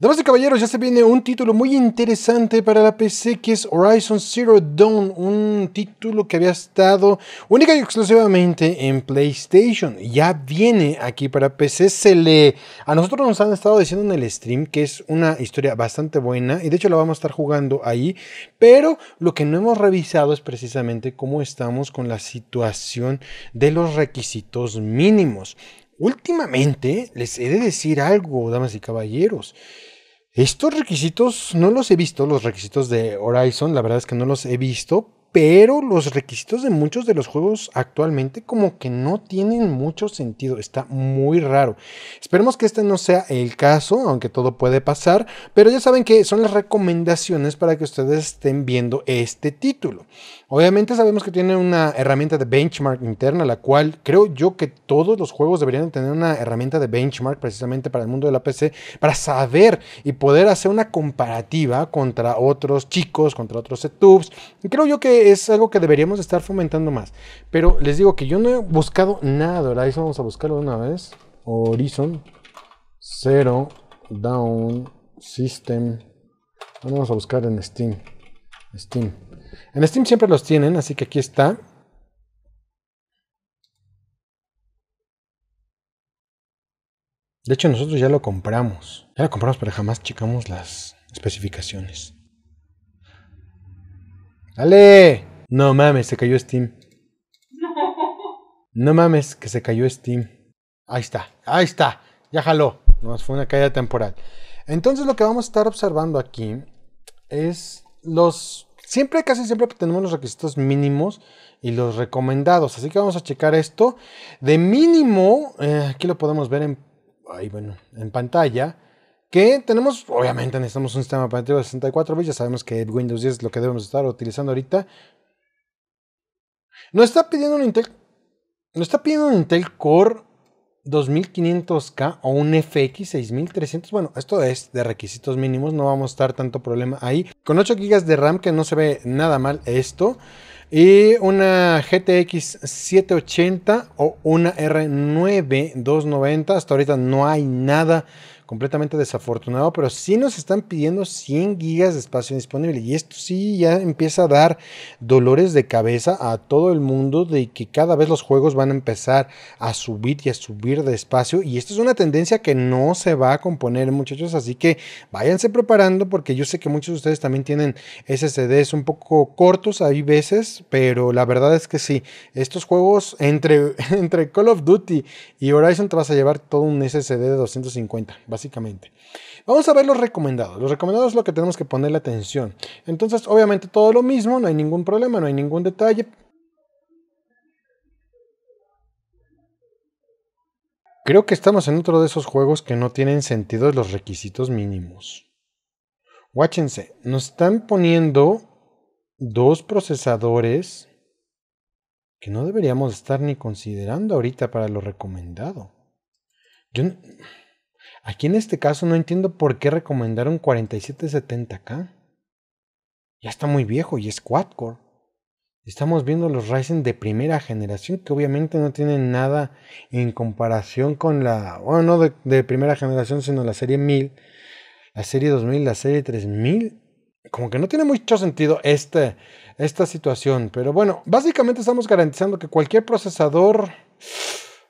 Damas y caballeros, ya se viene un título muy interesante para la PC que es Horizon Zero Dawn, un título que había estado única y exclusivamente en PlayStation. Ya viene aquí para PC, se le... A nosotros nos han estado diciendo en el stream que es una historia bastante buena y de hecho la vamos a estar jugando ahí, pero lo que no hemos revisado es precisamente cómo estamos con la situación de los requisitos mínimos. Últimamente les he de decir algo, damas y caballeros. Estos requisitos no los he visto, los requisitos de Horizon, la verdad es que no los he visto, pero los requisitos de muchos de los juegos actualmente como que no tienen mucho sentido, está muy raro. Esperemos que este no sea el caso, aunque todo puede pasar, pero ya saben que son las recomendaciones para que ustedes estén viendo este título. Obviamente sabemos que tiene una herramienta de benchmark interna, la cual creo yo que todos los juegos deberían tener una herramienta de benchmark precisamente para el mundo de la PC, para saber y poder hacer una comparativa contra otros chicos, contra otros setups. Y creo yo que es algo que deberíamos estar fomentando más. Pero les digo que yo no he buscado nada de Horizon. Vamos a buscarlo una vez. Horizon Zero Down System. Vamos a buscar en Steam. Steam. En Steam siempre los tienen, así que aquí está. De hecho, nosotros ya lo compramos. Ya lo compramos, pero jamás checamos las especificaciones. ¡Dale! No mames, se cayó Steam. No. mames, que se cayó Steam. Ahí está, ahí está. Ya jaló. Nos fue una caída temporal. Entonces lo que vamos a estar observando aquí es los... Siempre, casi siempre tenemos los requisitos mínimos y los recomendados. Así que vamos a checar esto. De mínimo, eh, aquí lo podemos ver en, bueno, en pantalla que tenemos, obviamente necesitamos un sistema operativo de 64 bits, ya sabemos que Windows 10 es lo que debemos estar utilizando ahorita. No está pidiendo un Intel, no está pidiendo un Intel Core 2500K o un FX 6300. Bueno, esto es de requisitos mínimos, no vamos a estar tanto problema ahí. Con 8 GB de RAM que no se ve nada mal esto. Y una GTX 780 o una R9 290. Hasta ahorita no hay nada completamente desafortunado, pero sí nos están pidiendo 100 gigas de espacio disponible. Y esto sí ya empieza a dar dolores de cabeza a todo el mundo de que cada vez los juegos van a empezar a subir y a subir de espacio. Y esto es una tendencia que no se va a componer, muchachos. Así que váyanse preparando porque yo sé que muchos de ustedes también tienen SSDs un poco cortos, hay veces, pero la verdad es que sí, estos juegos entre, entre Call of Duty y Horizon te vas a llevar todo un SSD de 250 básicamente. Vamos a ver los recomendados. Los recomendados es lo que tenemos que ponerle atención. Entonces, obviamente todo lo mismo, no hay ningún problema, no hay ningún detalle. Creo que estamos en otro de esos juegos que no tienen sentido los requisitos mínimos. Guáchense, nos están poniendo dos procesadores que no deberíamos estar ni considerando ahorita para lo recomendado. Yo Aquí en este caso no entiendo por qué recomendaron 4770K. Ya está muy viejo y es quad-core. Estamos viendo los Ryzen de primera generación que obviamente no tienen nada en comparación con la, bueno, no de, primera generación, sino la serie 1000, la serie 2000, la serie 3000. Como que no tiene mucho sentido este, esta situación, pero bueno, básicamente estamos garantizando que cualquier procesador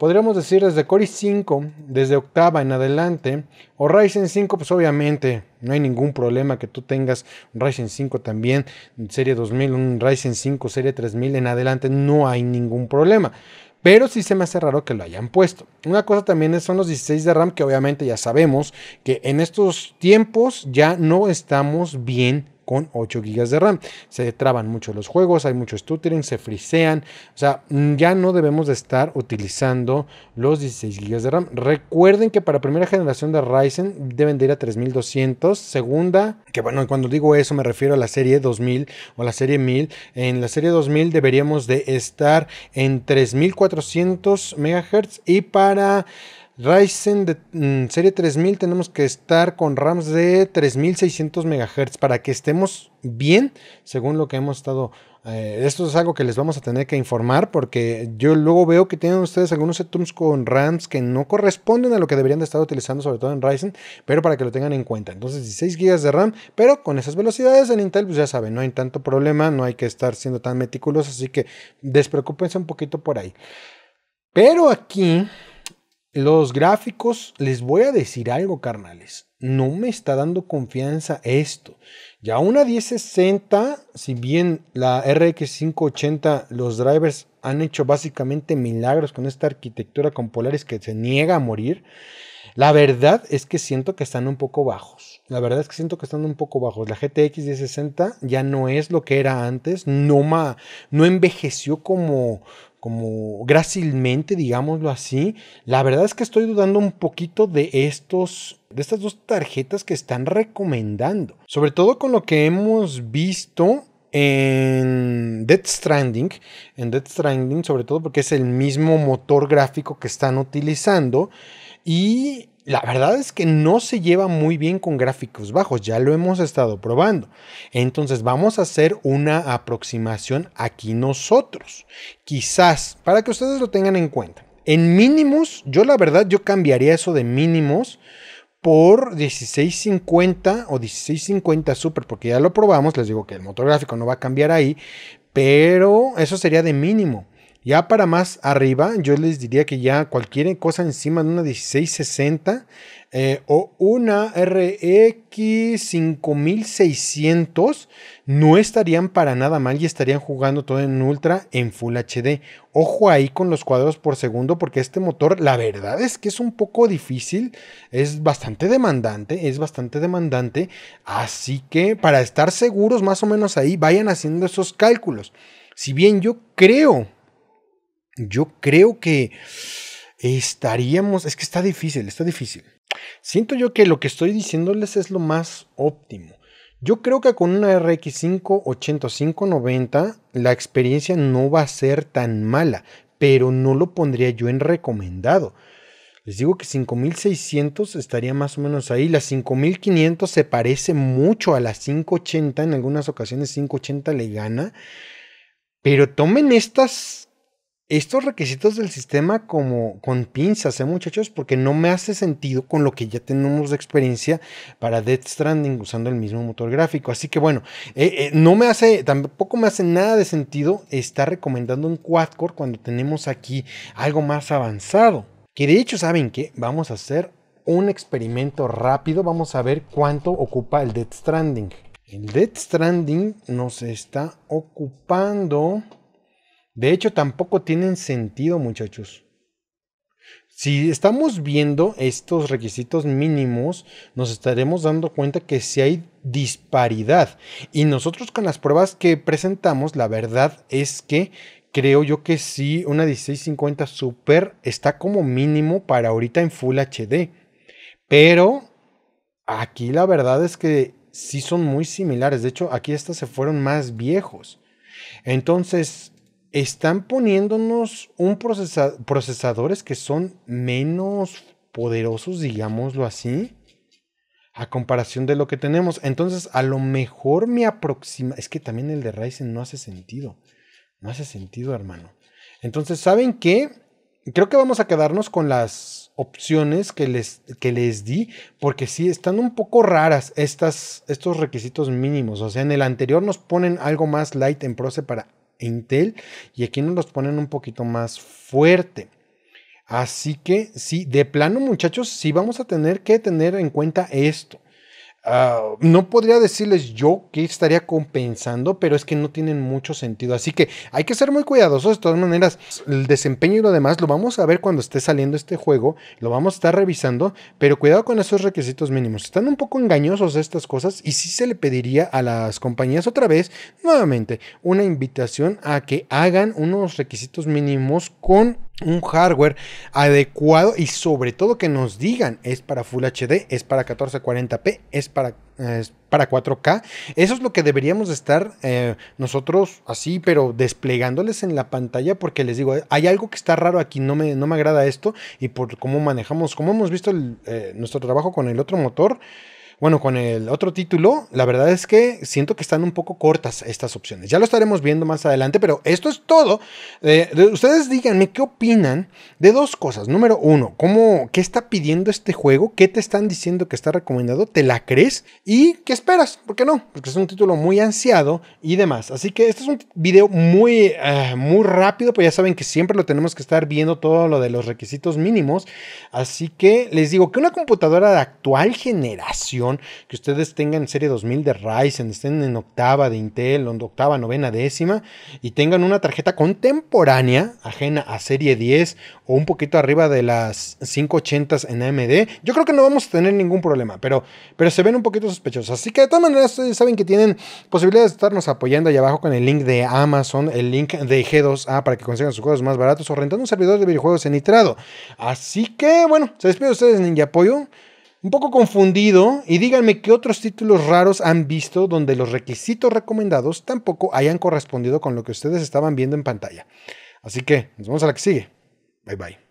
podríamos decir desde Core 5, desde octava en adelante, o Ryzen 5, pues obviamente no hay ningún problema que tú tengas un Ryzen 5 también, serie 2000, un Ryzen 5, serie 3000 en adelante, no hay ningún problema. Pero sí se me hace raro que lo hayan puesto. Una cosa también son los 16 de RAM, que obviamente ya sabemos que en estos tiempos ya no estamos bien con 8 GB de RAM. Se traban mucho los juegos, hay mucho stuttering, se frisean. O sea, mm, ya no debemos de estar utilizando los 16 GB de RAM. Recuerden que para primera generación de Ryzen deben de ir a 3200. Segunda, que bueno, cuando digo eso me refiero a la serie 2000 o la serie 1000. En la serie 2000 deberíamos de estar en 3400 MHz y para Ryzen de mm, serie 3000 tenemos que estar con RAMs de 3600 MHz para que estemos bien según lo que hemos estado. Eh, esto es algo que les vamos a tener que informar porque yo luego veo que tienen ustedes algunos setups con RAMs que no corresponden a lo que deberían de estar utilizando, sobre todo en Ryzen, pero para que lo tengan en cuenta. Entonces 16 GB de RAM, pero con esas velocidades en Intel, pues ya saben, no hay tanto problema, no hay que estar siendo tan meticulosos, así que despreocúpense un poquito por ahí. Pero aquí los gráficos, les voy a decir algo, carnales. No me está dando confianza esto. Ya una 1060, si bien la RX 580, los drivers han hecho básicamente milagros con esta arquitectura con polares que se niega a morir. La verdad es que siento que están un poco bajos. La verdad es que siento que están un poco bajos. La GTX 1060 ya no es lo que era antes. No, ma, no envejeció como, como grácilmente, digámoslo así. La verdad es que estoy dudando un poquito de estos de estas dos tarjetas que están recomendando, sobre todo con lo que hemos visto en Death Stranding, en Death Stranding sobre todo porque es el mismo motor gráfico que están utilizando y la verdad es que no se lleva muy bien con gráficos bajos, ya lo hemos estado probando. Entonces vamos a hacer una aproximación aquí nosotros. Quizás, para que ustedes lo tengan en cuenta. En mínimos, yo la verdad, yo cambiaría eso de mínimos por 1650 o 1650 Super, porque ya lo probamos, les digo que el motor gráfico no va a cambiar ahí, pero eso sería de mínimo. Ya para más arriba, yo les diría que ya cualquier cosa encima de una 1660 eh, o una RX 5600 no estarían para nada mal y estarían jugando todo en ultra en Full HD. Ojo ahí con los cuadros por segundo porque este motor la verdad es que es un poco difícil, es bastante demandante, es bastante demandante, así que para estar seguros más o menos ahí vayan haciendo esos cálculos. Si bien yo creo yo creo que estaríamos, es que está difícil, está difícil. Siento yo que lo que estoy diciéndoles es lo más óptimo. Yo creo que con una RX 580, 590, la experiencia no va a ser tan mala, pero no lo pondría yo en recomendado. Les digo que 5600 estaría más o menos ahí. La 5500 se parece mucho a la 580, en algunas ocasiones 580 le gana. Pero tomen estas estos requisitos del sistema como con pinzas, ¿eh, muchachos? Porque no me hace sentido con lo que ya tenemos de experiencia para Dead Stranding usando el mismo motor gráfico. Así que bueno, eh, eh, no me hace, tampoco me hace nada de sentido estar recomendando un quad-core cuando tenemos aquí algo más avanzado. Que de hecho, ¿saben qué? Vamos a hacer un experimento rápido. Vamos a ver cuánto ocupa el Dead Stranding. El Death Stranding nos está ocupando de hecho, tampoco tienen sentido, muchachos. Si estamos viendo estos requisitos mínimos, nos estaremos dando cuenta que si hay disparidad. Y nosotros con las pruebas que presentamos, la verdad es que creo yo que sí, una 1650 Super está como mínimo para ahorita en Full HD. Pero aquí la verdad es que sí son muy similares. De hecho, aquí estas se fueron más viejos. Entonces, están poniéndonos un procesadores que son menos poderosos, digámoslo así, a comparación de lo que tenemos. Entonces, a lo mejor me aproxima. Es que también el de Ryzen no hace sentido. No hace sentido, hermano. Entonces, ¿saben qué? Creo que vamos a quedarnos con las opciones que les, les di, porque sí, están un poco raras estas, estos requisitos mínimos. O sea, en el anterior nos ponen algo más light en Proce para Intel y aquí nos los ponen un poquito más fuerte. Así que sí, de plano muchachos, sí vamos a tener que tener en cuenta esto. Ah, no podría decirles yo qué estaría compensando, pero es que no tienen mucho sentido. Así que hay que ser muy cuidadosos. De todas maneras, el desempeño y lo demás lo vamos a ver cuando esté saliendo este juego. Lo vamos a estar revisando, pero cuidado con esos requisitos mínimos. Están un poco engañosos estas cosas y sí se le pediría a las compañías otra vez, nuevamente, una invitación a que hagan unos requisitos mínimos con un hardware adecuado y sobre todo que nos digan es para Full HD, es para 1440p, es para, para 4K. Eso es lo que deberíamos estar eh, nosotros así, pero desplegándoles en la pantalla porque les digo, hay algo que está raro aquí, no me, no me agrada esto y por cómo manejamos, como hemos visto eh, nuestro trabajo con el otro motor. Bueno, con el otro título, la verdad es que siento que están un poco cortas estas opciones. Ya lo estaremos viendo más adelante, pero esto es todo. Eh, ustedes díganme qué opinan de dos cosas. Número uno, ¿cómo, ¿qué está pidiendo este juego? ¿Qué te están diciendo que está recomendado? ¿Te la crees? ¿Y qué esperas? ¿Por qué no? Porque es un título muy ansiado y demás. Así que este es un video muy, eh, muy rápido, pues ya saben que siempre lo tenemos que estar viendo todo lo de los requisitos mínimos. Así que les digo que una computadora de actual generación que ustedes tengan serie 2000 de Ryzen, estén en octava de Intel, octava, novena, décima, y tengan una tarjeta contemporánea ajena a serie 10 o un poquito arriba de las 580 en AMD, yo creo que no vamos a tener ningún problema, pero, pero se ven un poquito sospechosos. Así que de todas maneras, ustedes saben que tienen posibilidades de estarnos apoyando ahí abajo con el link de Amazon, el link de G2A para que consigan sus juegos más baratos o rentando un servidor de videojuegos en Nitrado. Así que bueno, se despide de ustedes, Ninja Apoyo un poco confundido y díganme qué otros títulos raros han visto donde los requisitos recomendados tampoco hayan correspondido con lo que ustedes estaban viendo en pantalla. Así que nos vemos a la que sigue. Bye bye.